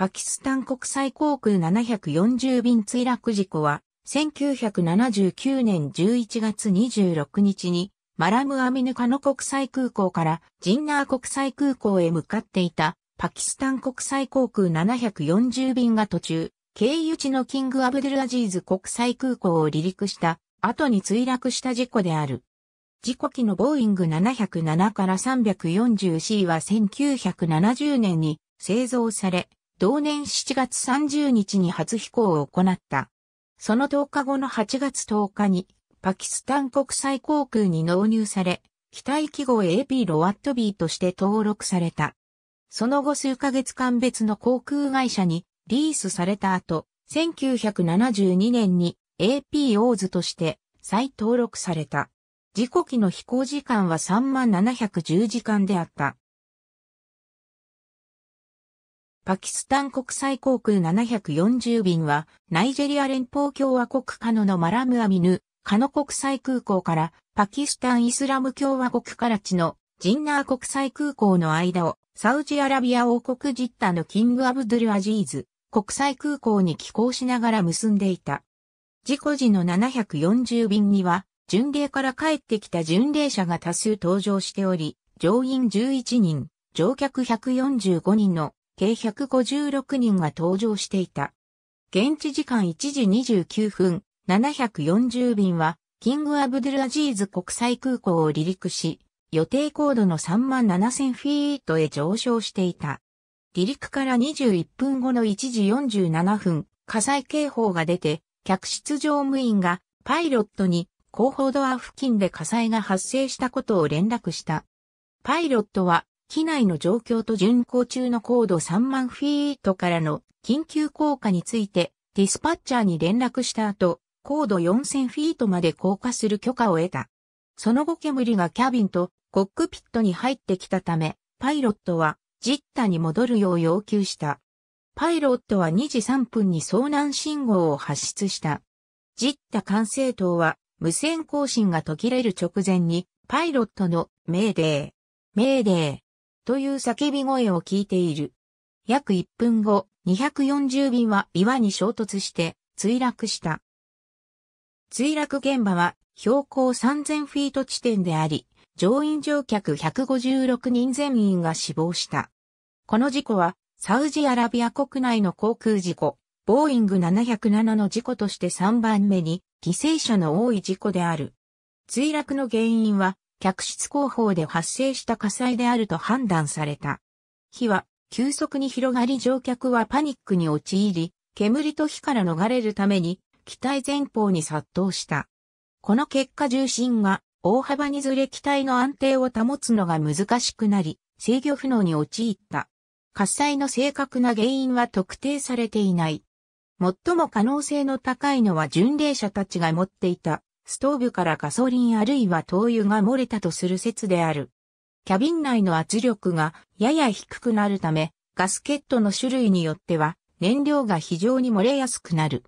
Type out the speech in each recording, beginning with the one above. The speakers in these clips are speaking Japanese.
パキスタン国際航空740便墜落事故は、1979年11月26日に、マラムアミヌカの国際空港からジンナー国際空港へ向かっていたパキスタン国際航空740便が途中、経由地のキング・アブドゥルアジーズ国際空港を離陸した後に墜落した事故である。事故機のボーイング707から 340C は1970年に製造され、同年7月30日に初飛行を行った。その10日後の8月10日に、パキスタン国際航空に納入され、機体記号 AP ロワット B として登録された。その後数ヶ月間別の航空会社にリースされた後、1972年に AP オーズとして再登録された。時刻機の飛行時間は3710時間であった。パキスタン国際航空740便は、ナイジェリア連邦共和国カノのマラムアミヌ、カノ国際空港から、パキスタンイスラム共和国から地のジンナー国際空港の間を、サウジアラビア王国ジッタのキングアブドゥルアジーズ、国際空港に寄港しながら結んでいた。事故時の740便には、巡礼から帰ってきた巡礼者が多数登場しており、乗員11人、乗客145人の計156人が搭乗していた。現地時間1時29分、740便は、キング・アブドゥルアジーズ国際空港を離陸し、予定高度の3万7000フィートへ上昇していた。離陸から21分後の1時47分、火災警報が出て、客室乗務員がパイロットに後方ドア付近で火災が発生したことを連絡した。パイロットは機内の状況と巡航中の高度3万フィートからの緊急降下について、ディスパッチャーに連絡した後、高度4000フィートまで降下する許可を得た。その後煙がキャビンとコックピットに入ってきたため、パイロットはジッタに戻るよう要求した。パイロットは2時3分に遭難信号を発出した。ジッタ管制塔は無線更新が途切れる直前にパイロットのメーデー、メーデー、という叫び声を聞いている。約1分後、240便は岩に衝突して墜落した。墜落現場は標高3000フィート地点であり、乗員乗客156人全員が死亡した。この事故はサウジアラビア国内の航空事故、ボーイング707の事故として3番目に犠牲者の多い事故である。墜落の原因は客室後方で発生した火災であると判断された。火は急速に広がり乗客はパニックに陥り、煙と火から逃れるために機体前方に殺到した。この結果重心が大幅にずれ機体の安定を保つのが難しくなり、制御不能に陥った。火災の正確な原因は特定されていない。最も可能性の高いのは巡礼者たちが持っていたストーブからガソリンあるいは灯油が漏れたとする説である。キャビン内の圧力がやや低くなるため、ガスケットの種類によっては燃料が非常に漏れやすくなる。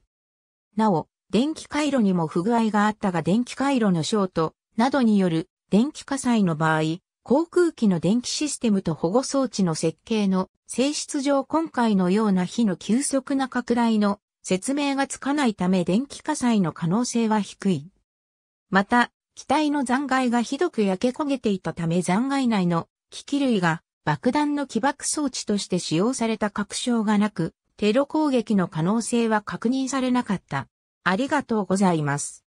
なお、電気回路にも不具合があったが電気回路のショートなどによる電気火災の場合、航空機の電気システムと保護装置の設計の性質上今回のような火の急速な拡大の説明がつかないため電気火災の可能性は低い。また、機体の残骸がひどく焼け焦げていたため残骸内の機器類が爆弾の起爆装置として使用された確証がなく、テロ攻撃の可能性は確認されなかった。ありがとうございます。